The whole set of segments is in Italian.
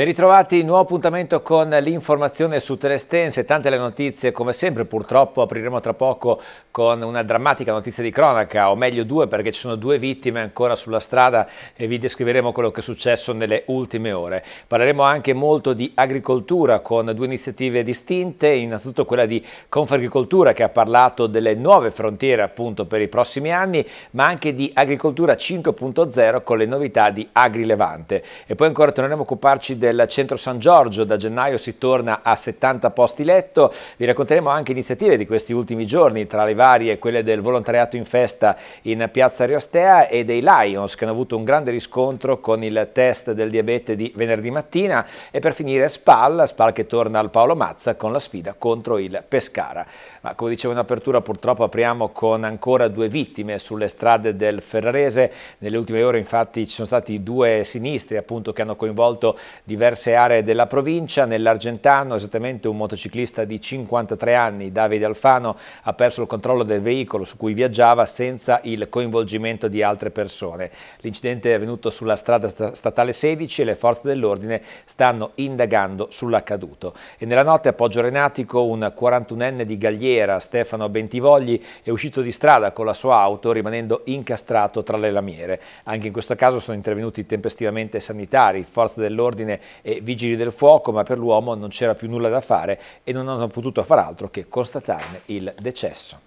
Ben ritrovati, nuovo appuntamento con l'informazione su Telestense, tante le notizie come sempre, purtroppo apriremo tra poco con una drammatica notizia di cronaca, o meglio due perché ci sono due vittime ancora sulla strada e vi descriveremo quello che è successo nelle ultime ore. Parleremo anche molto di agricoltura con due iniziative distinte, innanzitutto quella di Confagricoltura che ha parlato delle nuove frontiere appunto per i prossimi anni, ma anche di Agricoltura 5.0 con le novità di AgriLevante e poi ancora torneremo a occuparci del del centro San Giorgio, da gennaio si torna a 70 posti letto, vi racconteremo anche iniziative di questi ultimi giorni, tra le varie quelle del volontariato in festa in piazza Riostea e dei Lions che hanno avuto un grande riscontro con il test del diabete di venerdì mattina e per finire Spal, Spal che torna al Paolo Mazza con la sfida contro il Pescara. Ma come dicevo in apertura purtroppo apriamo con ancora due vittime sulle strade del Ferrarese. Nelle ultime ore infatti ci sono stati due sinistri appunto, che hanno coinvolto diverse aree della provincia. Nell'Argentano esattamente un motociclista di 53 anni, Davide Alfano, ha perso il controllo del veicolo su cui viaggiava senza il coinvolgimento di altre persone. L'incidente è avvenuto sulla strada statale 16 e le forze dell'ordine stanno indagando sull'accaduto. E nella notte a Poggio Renatico un 41enne di Gagliese bandiera Stefano Bentivogli è uscito di strada con la sua auto rimanendo incastrato tra le lamiere. Anche in questo caso sono intervenuti tempestivamente sanitari, forze dell'ordine e vigili del fuoco, ma per l'uomo non c'era più nulla da fare e non hanno potuto far altro che constatarne il decesso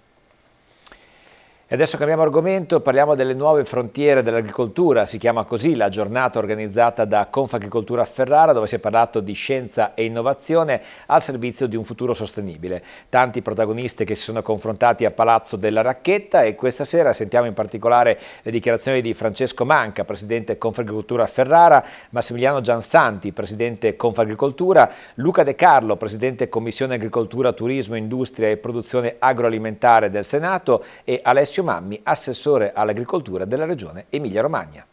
adesso cambiamo argomento, parliamo delle nuove frontiere dell'agricoltura, si chiama così la giornata organizzata da Confagricoltura a Ferrara dove si è parlato di scienza e innovazione al servizio di un futuro sostenibile. Tanti protagonisti che si sono confrontati a Palazzo della Racchetta e questa sera sentiamo in particolare le dichiarazioni di Francesco Manca, presidente Confagricoltura a Ferrara, Massimiliano Giansanti, presidente Confagricoltura, Luca De Carlo, presidente Commissione Agricoltura, Turismo, Industria e Produzione Agroalimentare del Senato e Alessio Alessio Mammi, assessore all'agricoltura della regione Emilia-Romagna.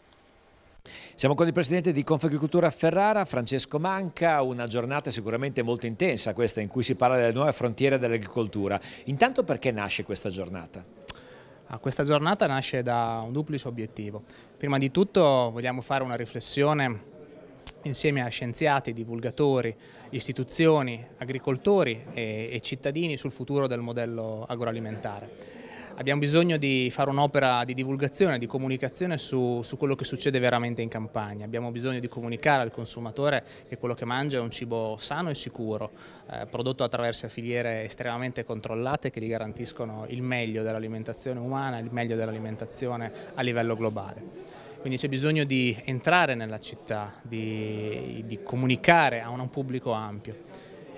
Siamo con il presidente di Confagricoltura Ferrara, Francesco Manca, una giornata sicuramente molto intensa questa in cui si parla delle nuove frontiere dell'agricoltura. Intanto perché nasce questa giornata? Ah, questa giornata nasce da un duplice obiettivo. Prima di tutto vogliamo fare una riflessione insieme a scienziati, divulgatori, istituzioni, agricoltori e, e cittadini sul futuro del modello agroalimentare abbiamo bisogno di fare un'opera di divulgazione, di comunicazione su, su, quello che succede veramente in campagna, abbiamo bisogno di comunicare al consumatore che quello che mangia è un cibo sano e sicuro, eh, prodotto attraverso filiere estremamente controllate che gli garantiscono il meglio dell'alimentazione umana, il meglio dell'alimentazione a livello globale quindi c'è bisogno di entrare nella città, di, di, comunicare a un pubblico ampio.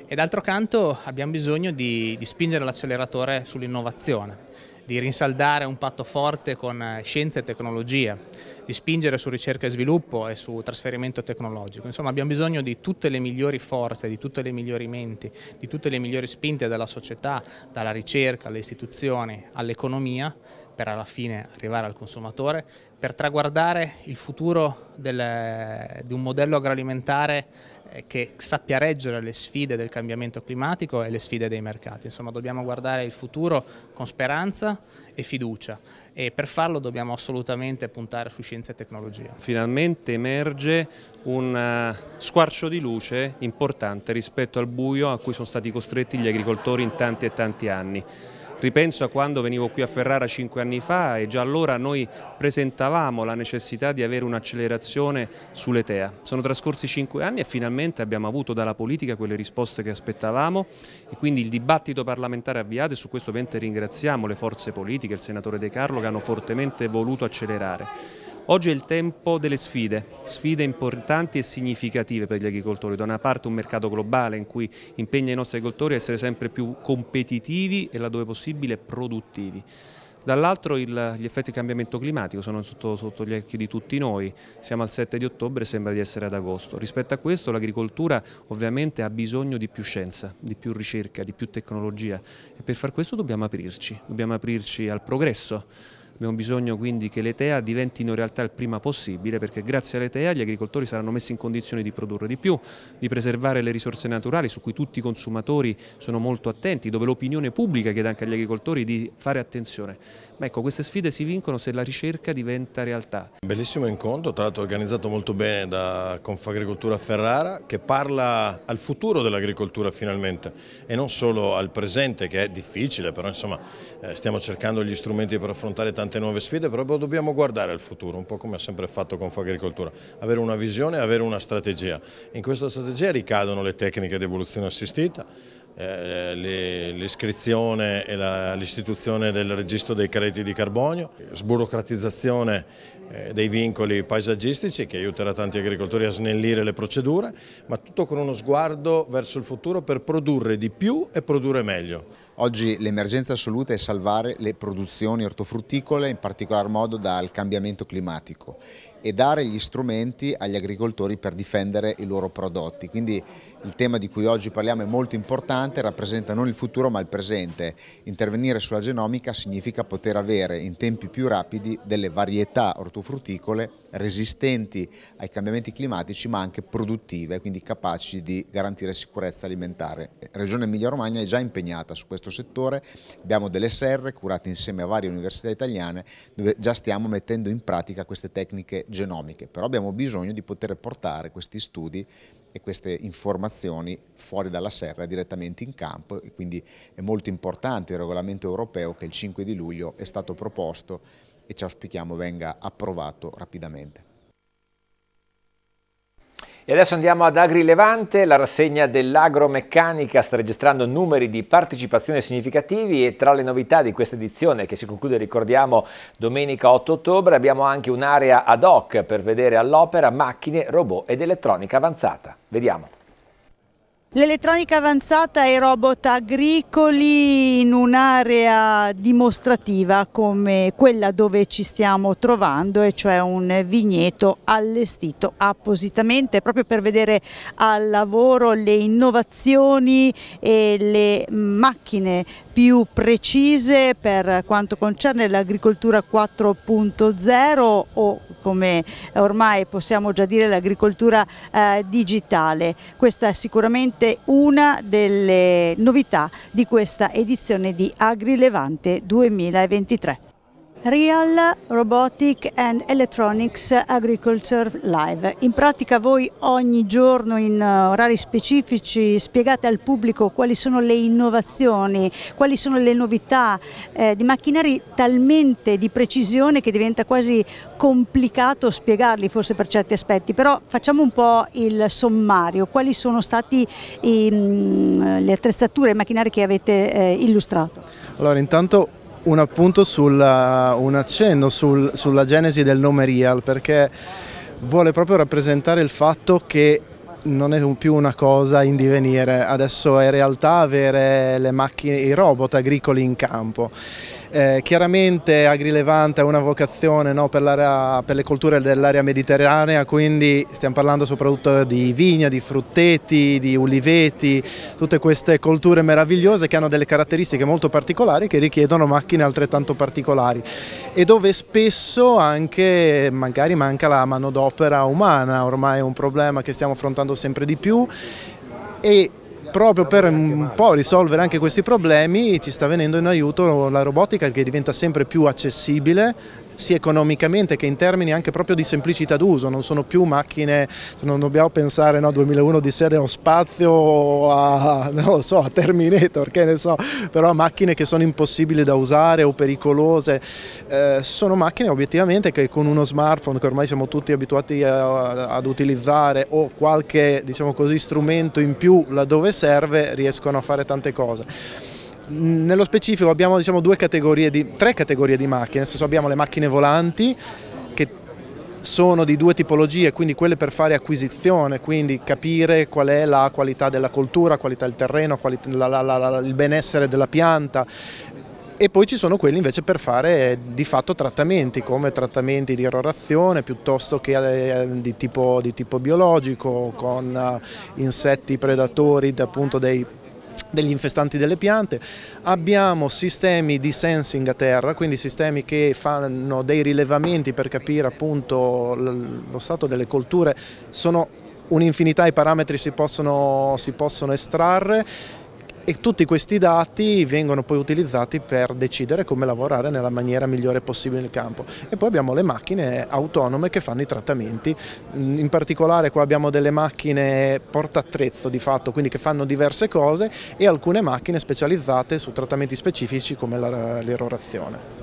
E d'altro canto abbiamo bisogno di, di spingere l'acceleratore sull'innovazione di rinsaldare un patto forte con eh, scienza e tecnologia, di spingere su ricerca e sviluppo e su trasferimento tecnologico. Insomma abbiamo bisogno di tutte le migliori forze, di tutte le migliori menti, di tutte le migliori spinte dalla società, dalla ricerca, alle istituzioni, all'economia per alla fine arrivare al consumatore, per traguardare il futuro del, eh, di un modello agroalimentare che sappia reggere le sfide del cambiamento climatico e le sfide dei mercati. Insomma dobbiamo guardare il futuro con speranza e fiducia e per farlo dobbiamo assolutamente puntare su scienza e tecnologia. Finalmente emerge un eh, squarcio di luce importante rispetto al buio a cui sono stati costretti gli agricoltori in tanti e tanti anni ripenso a quando venivo qui a Ferrara cinque anni fa e già allora noi presentavamo la necessità di avere un'accelerazione sull'ETEA. Sono trascorsi cinque anni e finalmente abbiamo avuto dalla politica quelle risposte che aspettavamo e quindi il dibattito parlamentare avviato e su questo ovviamente ringraziamo le forze politiche, il senatore De Carlo che hanno fortemente voluto accelerare. Oggi è il tempo delle sfide, sfide importanti e significative per gli agricoltori. Da una parte un mercato globale in cui impegna i nostri agricoltori a essere sempre più competitivi e laddove possibile produttivi. Dall'altro gli effetti del cambiamento climatico sono sotto, sotto, gli occhi di tutti noi, siamo al 7 di ottobre e sembra di essere ad agosto. Rispetto a questo l'agricoltura ovviamente ha bisogno di più scienza, di più ricerca, di più tecnologia e per far questo dobbiamo aprirci, dobbiamo aprirci al progresso Abbiamo bisogno quindi che l'ETEA diventino realtà il prima possibile perché grazie all'ETEA gli agricoltori saranno messi in condizione di produrre di più, di preservare le risorse naturali su cui tutti i consumatori sono molto attenti, dove l'opinione pubblica chiede anche agli agricoltori di fare attenzione. Ma ecco, queste sfide si vincono se la ricerca diventa realtà. Bellissimo incontro, tra l'altro organizzato molto bene da Confagricoltura Ferrara che parla al futuro dell'agricoltura finalmente e non solo al presente che è difficile, però insomma eh, stiamo cercando gli strumenti per affrontare tante tante nuove sfide, però dobbiamo guardare al futuro, un po' come ha sempre fatto con Fagricoltura, avere una visione e avere una strategia. In questa strategia ricadono le tecniche di evoluzione assistita, eh, l'iscrizione e l'istituzione del registro dei crediti di carbonio, sburocratizzazione eh, dei vincoli paesaggistici che aiuterà tanti agricoltori a snellire le procedure, ma tutto con uno sguardo verso il futuro per produrre di più e produrre meglio. Oggi l'emergenza assoluta è salvare le produzioni ortofrutticole, in particolar modo dal cambiamento climatico e dare gli strumenti agli agricoltori per difendere i loro prodotti. Quindi il tema di cui oggi parliamo è molto importante, rappresenta non il futuro ma il presente. Intervenire sulla genomica significa poter avere in tempi più rapidi delle varietà ortofrutticole resistenti ai cambiamenti climatici ma anche produttive, quindi capaci di garantire sicurezza alimentare. Regione Emilia-Romagna è già impegnata su questo settore, abbiamo delle serre curate insieme a varie università italiane dove già stiamo mettendo in pratica queste tecniche genomiche, però abbiamo bisogno di poter portare questi studi e queste informazioni fuori dalla serra direttamente in campo e quindi è molto importante il regolamento europeo che il 5 di luglio è stato proposto e ci auspichiamo venga approvato rapidamente. E adesso andiamo ad Agri Levante, la rassegna dell'agromeccanica sta registrando numeri di partecipazione significativi e tra le novità di questa edizione che si conclude, ricordiamo, domenica 8 ottobre abbiamo anche un'area ad hoc per vedere all'opera macchine, robot ed elettronica avanzata. Vediamo. L'elettronica avanzata e i robot agricoli in un'area dimostrativa come quella dove ci stiamo trovando e cioè un vigneto allestito appositamente proprio per vedere al lavoro le innovazioni e le macchine più precise per quanto concerne l'agricoltura 4.0 o come ormai possiamo già dire l'agricoltura eh, digitale. Questa è sicuramente una delle novità di questa edizione di AgriLevante 2023. Real Robotic and Electronics Agriculture Live. In pratica voi ogni giorno in eh, orari specifici spiegate al pubblico quali sono le innovazioni, quali sono le novità eh, di macchinari talmente di precisione che diventa quasi complicato spiegarli forse per certi aspetti, però facciamo un po' il sommario, quali sono state ehm, le attrezzature i macchinari che avete eh, illustrato? Allora intanto un appunto sul, uh, un accenno sul, sulla genesi del nome Real perché vuole proprio rappresentare il fatto che non è più una cosa in divenire, adesso è realtà avere le macchine, i robot agricoli in campo eh, chiaramente Agrilevante ha una vocazione no, per, per, le colture dell'area mediterranea, quindi stiamo parlando soprattutto di vigna, di frutteti, di uliveti, tutte queste colture meravigliose che hanno delle caratteristiche molto particolari che richiedono macchine altrettanto particolari e dove spesso anche magari manca la manodopera umana, ormai è un problema che stiamo affrontando sempre di più e proprio per un po' risolvere anche questi problemi ci sta venendo in aiuto la robotica che diventa sempre più accessibile sia economicamente che in termini anche proprio di semplicità d'uso, non sono più macchine, non dobbiamo pensare no, 2001 di serie o spazio a, so, a, Terminator, che ne so, però macchine che sono impossibili da usare o pericolose, eh, sono macchine obiettivamente che con uno smartphone che ormai siamo tutti abituati a, eh, ad utilizzare o qualche diciamo così, strumento in più laddove serve riescono a fare tante cose. Nello specifico abbiamo diciamo, categorie di, tre categorie di macchine, nel senso abbiamo le macchine volanti che sono di due tipologie, quindi quelle per fare acquisizione, quindi capire qual è la qualità della coltura, qualità del terreno, qualità, la, la, la, il benessere della pianta, e poi ci sono quelli invece per fare di fatto trattamenti come trattamenti di irrorazione piuttosto che eh, di tipo, di tipo biologico con eh, insetti predatori appunto dei degli infestanti delle piante, abbiamo sistemi di sensing a terra, quindi sistemi che fanno dei rilevamenti per capire appunto lo stato delle colture, sono un'infinità i parametri si possono, si possono estrarre e tutti questi dati vengono poi utilizzati per decidere come lavorare nella maniera migliore possibile nel campo e poi abbiamo le macchine autonome che fanno i trattamenti, mm, in particolare qua abbiamo delle macchine portatrezzo di fatto, quindi che fanno diverse cose e alcune macchine specializzate su trattamenti specifici come l'erorazione.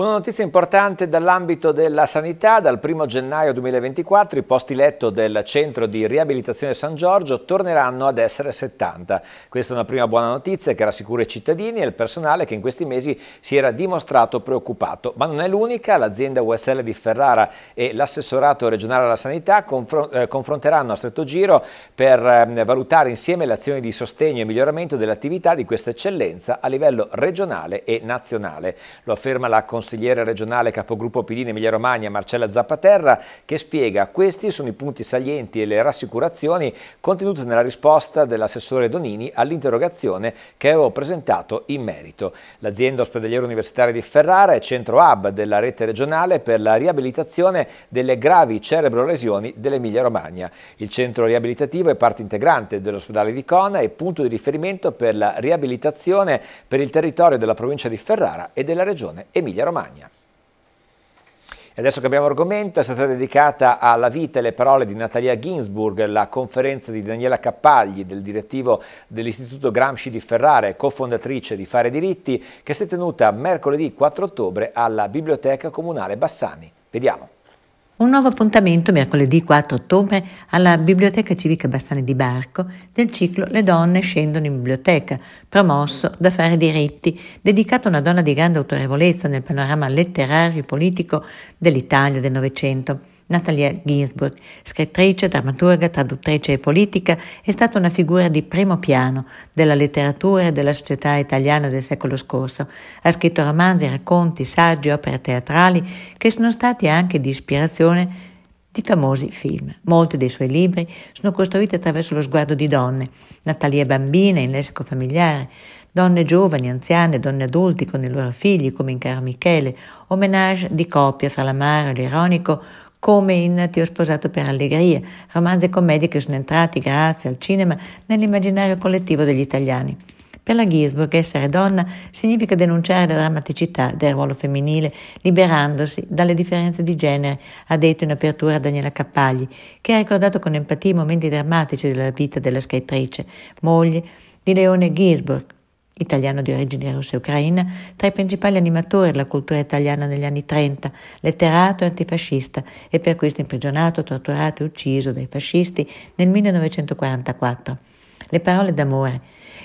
Una notizia importante dall'ambito della sanità, dal 1 gennaio 2024 i posti letto del centro di riabilitazione San Giorgio torneranno ad essere 70. Questa è una prima buona notizia che rassicura i cittadini e il personale che in questi mesi si era dimostrato preoccupato. Ma non è l'unica, l'azienda USL di Ferrara e l'assessorato regionale alla sanità eh, confronteranno a stretto giro per ehm, valutare insieme le azioni di sostegno e miglioramento dell'attività di questa eccellenza a livello regionale e nazionale. Lo afferma la consulenza consigliere regionale capogruppo PD in Emilia Romagna Marcella Zappaterra che spiega questi sono i punti salienti e le rassicurazioni contenute nella risposta dell'assessore Donini all'interrogazione che avevo presentato in merito. L'azienda ospedaliera universitaria di Ferrara è centro hub della rete regionale per la riabilitazione delle gravi cerebrolesioni dell'Emilia Romagna. Il centro riabilitativo è parte integrante dell'ospedale di Cona e punto di riferimento per la riabilitazione per il territorio della provincia di Ferrara e della regione Emilia-Romagna. Romagna. E adesso cambiamo argomento, è stata dedicata alla vita e alle parole di Natalia Ginsburg, la conferenza di Daniela Cappagli, del direttivo dell'Istituto Gramsci di Ferrara e cofondatrice di Fare Diritti, che si è tenuta mercoledì 4 ottobre alla Biblioteca Comunale Bassani. Vediamo. Un nuovo appuntamento mercoledì 4 ottobre alla Biblioteca Civica Bastani di Barco del ciclo Le donne scendono in biblioteca, promosso da Fare Diritti, dedicato a una donna di grande autorevolezza nel panorama letterario e politico dell'Italia del Novecento. Natalia Ginsburg, scrittrice, drammaturga, traduttrice e politica, è stata una figura di primo piano della letteratura e della società italiana del secolo scorso. Ha scritto romanzi, racconti, saggi, opere teatrali che sono stati anche di ispirazione di famosi film. Molti dei suoi libri sono costruiti attraverso lo sguardo di donne, Natalia bambina in lessico familiare, donne giovani, anziane, donne adulti con i loro figli, come in Caro Michele, omenage di coppia fra l'amaro e l'ironico, come in Ti ho sposato per allegria, romanzi e commedie che sono entrati, grazie al cinema, nell'immaginario collettivo degli italiani. Per la Ginsburg essere donna significa denunciare la drammaticità del ruolo femminile, liberandosi dalle differenze di genere, ha detto in apertura Daniela Cappagli, che ha ricordato con empatia i momenti drammatici della vita della scrittrice, moglie di Leone Ginsburg, italiano di origine russa e ucraina, tra i principali animatori della cultura italiana negli anni 30, letterato e antifascista e per questo imprigionato, torturato e ucciso dai fascisti nel 1944. Le parole d'amore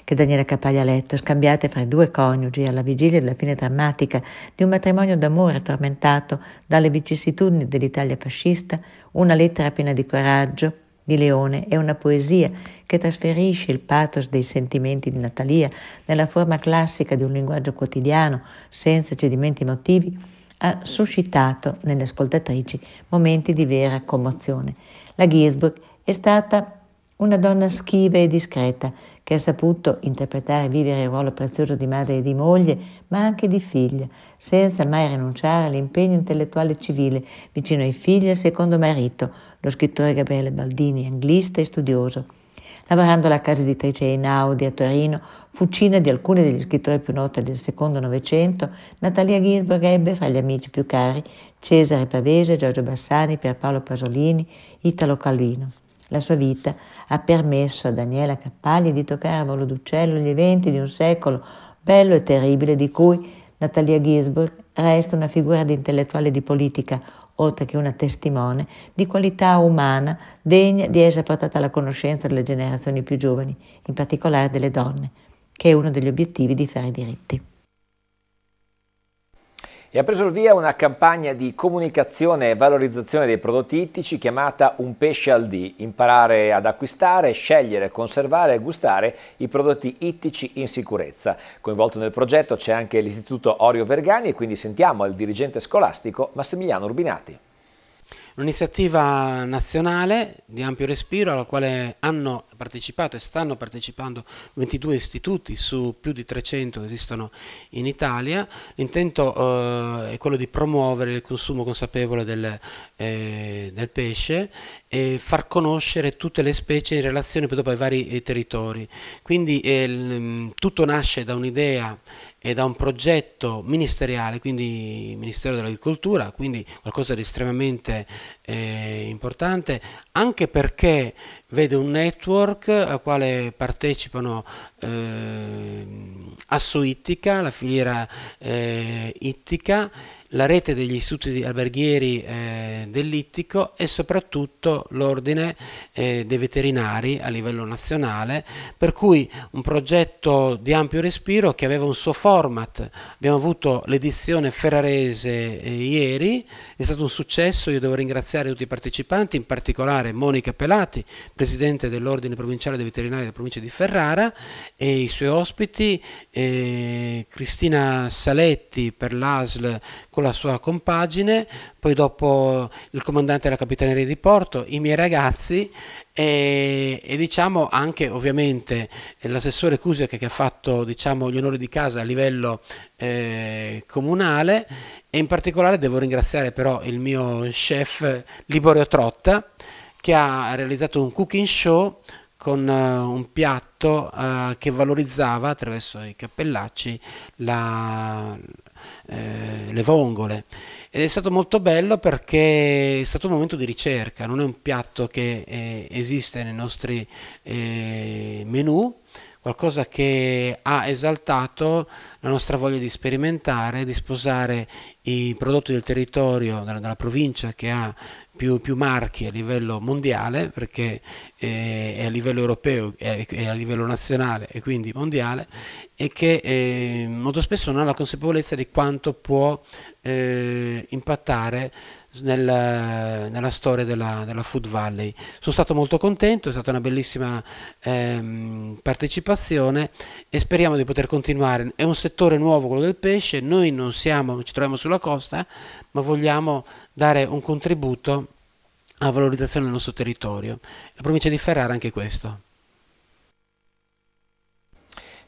che Daniele Capaglia ha letto, scambiate fra i due coniugi alla vigilia della fine drammatica di un matrimonio d'amore tormentato dalle vicissitudini dell'Italia fascista, una lettera piena di coraggio, di Leone è una poesia che trasferisce il pathos dei sentimenti di Natalia nella forma classica di un linguaggio quotidiano, senza cedimenti emotivi, ha suscitato nelle ascoltatrici momenti di vera commozione. La Ginsburg è stata una donna schiva e discreta che ha saputo interpretare e vivere il ruolo prezioso di madre e di moglie, ma anche di figlia, senza mai rinunciare all'impegno intellettuale civile vicino ai figli e al secondo marito, lo scrittore Gabriele Baldini, anglista e studioso. Lavorando alla casa editrice Einaudi a Torino, fucina di alcuni degli scrittori più noti del secondo Novecento, Natalia Gilberg ebbe fra gli amici più cari Cesare Pavese, Giorgio Bassani, Pierpaolo Pasolini, Italo Calvino. La sua vita ha permesso a Daniela Cappagli di toccare a volo d'uccello gli eventi di un secolo bello e terribile di cui Natalia Gisburg resta una figura di intellettuale e di politica, oltre che una testimone di qualità umana degna di essere portata alla conoscenza delle generazioni più giovani, in particolare delle donne, che è uno degli obiettivi di fare i diritti e ha preso il via una campagna di comunicazione e valorizzazione dei prodotti ittici chiamata Un pesce al D, imparare ad acquistare, scegliere, conservare e gustare i prodotti ittici in sicurezza. Coinvolto nel progetto c'è anche l'Istituto Orio Vergani e quindi sentiamo il dirigente scolastico Massimiliano Urbinati. Un'iniziativa nazionale di ampio respiro alla quale hanno partecipato e stanno partecipando 22 istituti su più di 300 che esistono in Italia. L'intento eh, è quello di promuovere il consumo consapevole del, eh, del, pesce e far conoscere tutte le specie in relazione poi dopo ai vari eh, territori. Quindi eh, mm, tutto nasce da un'idea e da un progetto ministeriale, quindi Ministero dell'Agricoltura, quindi qualcosa di estremamente eh, importante, anche perché vede un network al quale partecipano eh, Ittica, la filiera eh, ittica, la rete degli istituti alberghieri eh, dell'ittico e soprattutto l'ordine eh, dei veterinari a livello nazionale, per cui un progetto di ampio respiro che aveva un suo format. Abbiamo avuto l'edizione ferrarese eh, ieri, è stato un successo, io devo ringraziare tutti i partecipanti, in particolare Monica Pelati, presidente dell'ordine provinciale dei veterinari della provincia di Ferrara e i suoi ospiti, eh, Cristina Saletti per l'ASL con la sua compagine, poi dopo il comandante della Capitaneria di Porto, i miei ragazzi e, e diciamo anche ovviamente l'assessore Cusiac che ha fatto diciamo, gli onori di casa a livello eh, comunale e in particolare devo ringraziare però il mio chef Liborio Trotta che ha realizzato un cooking show con eh, un piatto eh, che valorizzava attraverso i cappellacci la, eh, le vongole. Ed è stato molto bello perché è stato un momento di ricerca, non è un piatto che eh, esiste nei nostri eh, menù, qualcosa che ha esaltato la nostra voglia di sperimentare, di sposare i prodotti del territorio, della, della provincia che ha più, più, marchi a livello mondiale, perché eh, è a livello europeo, è, è a livello nazionale e quindi mondiale, e che eh, molto spesso non ha la consapevolezza di quanto può eh, impattare nel, nella storia della, della, Food Valley. Sono stato molto contento, è stata una bellissima ehm, partecipazione e speriamo di poter continuare. È un settore nuovo quello del pesce, noi non siamo, ci troviamo sulla costa, ma vogliamo dare un contributo alla valorizzazione del nostro territorio. La provincia di Ferrara anche questo.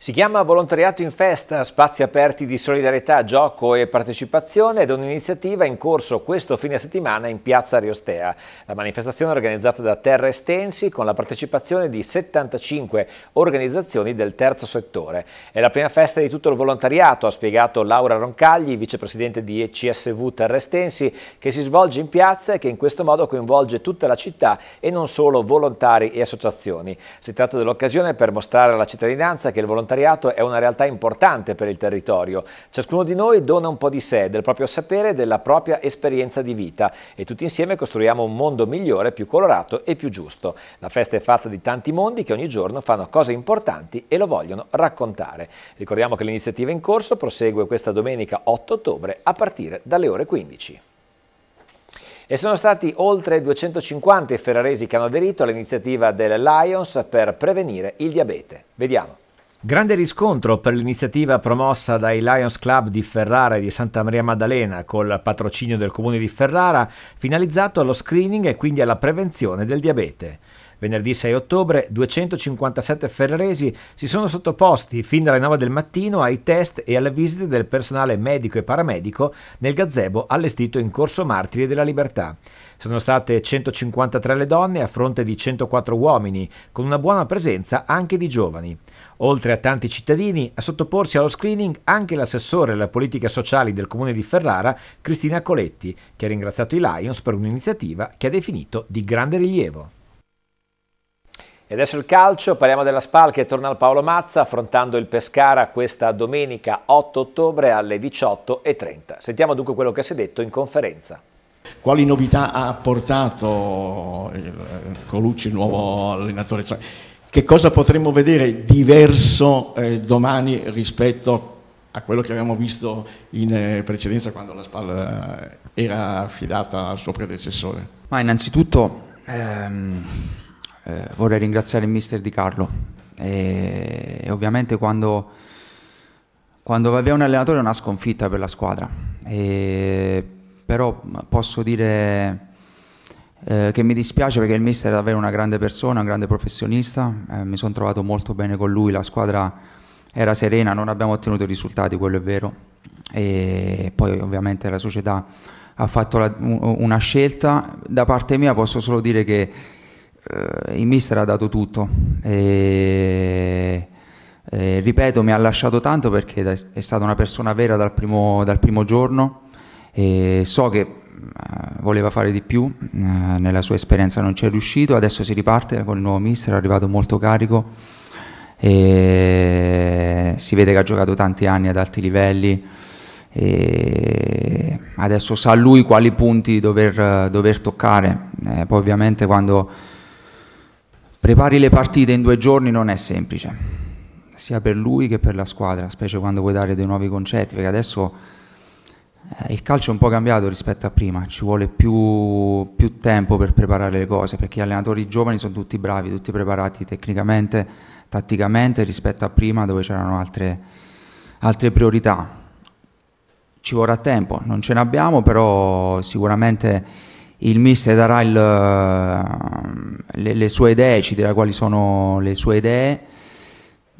Si chiama Volontariato in Festa, spazi aperti di solidarietà, gioco e partecipazione ed un'iniziativa in corso questo fine settimana in Piazza Riostea. La manifestazione è organizzata da Terra Estensi con la partecipazione di 75 organizzazioni del terzo settore. È la prima festa di tutto il volontariato, ha spiegato Laura Roncagli, vicepresidente di CSV Terra Estensi, che si svolge in piazza e che in questo modo coinvolge tutta la città e non solo volontari e associazioni. Si tratta dell'occasione per mostrare alla cittadinanza che il volontariato volontariato è una realtà importante per il territorio. Ciascuno di noi dona un po' di sé, del proprio sapere e della propria esperienza di vita e tutti insieme costruiamo un mondo migliore, più colorato e più giusto. La festa è fatta di tanti mondi che ogni giorno fanno cose importanti e lo vogliono raccontare. Ricordiamo che l'iniziativa in corso prosegue questa domenica 8 ottobre a partire dalle ore 15 e sono stati oltre 250 i ferraresi che hanno aderito all'iniziativa del Lions per prevenire il diabete. Vediamo. Grande riscontro per l'iniziativa promossa dai Lions Club di Ferrara e di Santa Maria Maddalena col patrocinio del Comune di Ferrara, finalizzato allo screening e quindi alla prevenzione del diabete. Venerdì 6 ottobre 257 ferraresi si sono sottoposti fin dalle 9 del mattino ai test e alle visite del personale medico e paramedico nel gazebo allestito in Corso Martiri della Libertà. Sono state 153 le donne a fronte di 104 uomini, con una buona presenza anche di giovani. Oltre a tanti cittadini, a sottoporsi allo screening anche l'assessore alla politica sociale del comune di Ferrara, Cristina Coletti, che ha ringraziato i Lions per un'iniziativa che ha definito di grande rilievo. E adesso il calcio, parliamo della SPAL che torna al Paolo Mazza affrontando il Pescara questa domenica 8 ottobre alle 18.30. Sentiamo dunque quello che si è detto in conferenza. Quali novità ha portato eh, Colucci, il nuovo allenatore? Cioè, che cosa potremmo vedere diverso eh, domani rispetto a quello che avevamo visto in eh, precedenza quando la SPAL era affidata al suo predecessore? Ma innanzitutto... Ehm eh, vorrei ringraziare il mister Di Carlo e, e ovviamente quando, quando, va via un allenatore è una sconfitta per la squadra, e, però posso dire eh, che mi dispiace perché il mister è davvero una grande persona, un grande professionista, eh, mi sono trovato molto bene con lui, la squadra era serena, non abbiamo ottenuto risultati, quello è vero, e poi ovviamente la società ha fatto la, una scelta, da parte mia posso solo dire che eh, il mister ha dato tutto e, e, ripeto mi ha lasciato tanto perché è stata una persona vera dal primo, dal primo giorno e so che eh, voleva fare di più, eh, nella sua esperienza non ci è riuscito, adesso si riparte con il nuovo mister, è arrivato molto carico e si vede che ha giocato tanti anni ad alti livelli e adesso sa lui quali punti dover, dover toccare, eh, poi ovviamente quando Prepari le partite in due giorni non è semplice, sia per lui che per la squadra, specie quando vuoi dare dei nuovi concetti, perché adesso eh, il calcio è un po' cambiato rispetto a prima, ci vuole più, più tempo per preparare le cose, perché gli allenatori giovani sono tutti bravi, tutti preparati tecnicamente, tatticamente, rispetto a prima dove c'erano altre, altre priorità. Ci vorrà tempo, non ce ne abbiamo, però sicuramente il mister darà il, eh, le, le, sue idee, ci dirà quali sono le sue idee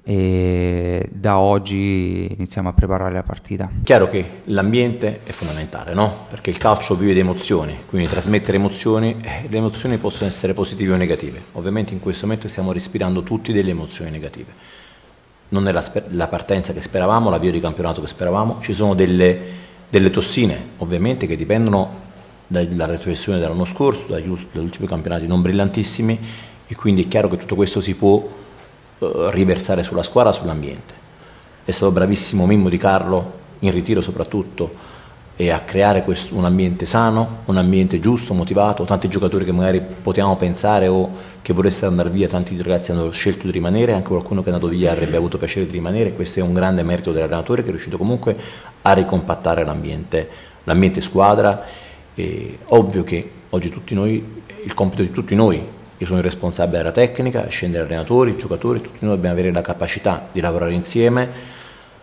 e da oggi iniziamo a preparare la partita. Chiaro che l'ambiente è fondamentale, no? Perché il calcio vive di emozioni, quindi trasmettere emozioni, eh, le emozioni possono essere positive o negative. Ovviamente in questo momento stiamo respirando tutti delle emozioni negative. Non è la, la partenza che speravamo, l'avvio di campionato che speravamo, ci sono delle, delle tossine, ovviamente, che dipendono dalla retrocessione dell'anno scorso, dagli ultimi campionati non brillantissimi e quindi è chiaro che tutto questo si può eh, riversare sulla squadra, sull'ambiente. È stato bravissimo Mimmo Di Carlo in ritiro soprattutto e a creare questo, un ambiente sano, un ambiente giusto, motivato, tanti giocatori che magari potevamo pensare o che volessero andare via, tanti ragazzi hanno scelto di rimanere, anche qualcuno che è andato via avrebbe avuto piacere di rimanere, questo è un grande merito dell'allenatore che è riuscito comunque a ricompattare l'ambiente, l'ambiente squadra e ovvio che oggi tutti noi, il compito di tutti noi, io sono il responsabile della tecnica, scendere allenatori, giocatori, tutti noi dobbiamo avere la capacità di lavorare insieme,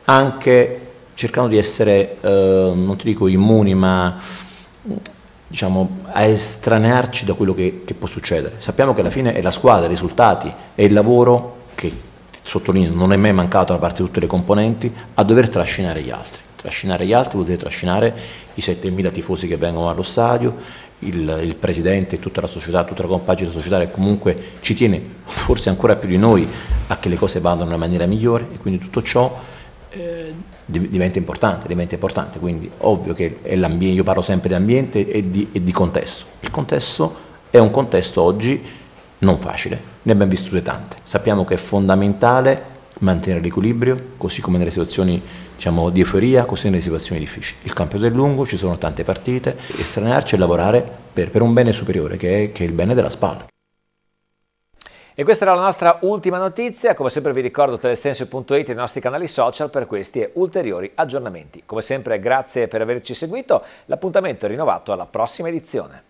anche cercando di essere, eh, non ti dico immuni, ma diciamo, a estranearci da quello che, che può succedere. Sappiamo che alla fine è la squadra, i risultati, è il lavoro che, sottolineo, non è mai mancato da parte di tutte le componenti, a dover trascinare gli altri trascinare gli altri vuol dire trascinare i 7.000 tifosi che vengono allo stadio, il, il, presidente, tutta la società, tutta la compagine societaria che comunque ci tiene forse ancora più di noi a che le cose vadano in una maniera migliore e quindi tutto ciò eh, diventa importante, diventa importante, quindi ovvio che è l'ambiente, io parlo sempre di ambiente e di, e di contesto, il contesto è un contesto oggi non facile, ne abbiamo vissute tante, sappiamo che è fondamentale mantenere l'equilibrio, così come nelle situazioni diciamo, di euforia, così nelle situazioni difficili. Il campionato è lungo, ci sono tante partite, estranarci e lavorare per, per, un bene superiore, che è, che è il bene della spalla. E questa era la nostra ultima notizia, come sempre vi ricordo telestensio.it e i nostri canali social per questi e ulteriori aggiornamenti. Come sempre grazie per averci seguito, l'appuntamento è rinnovato alla prossima edizione.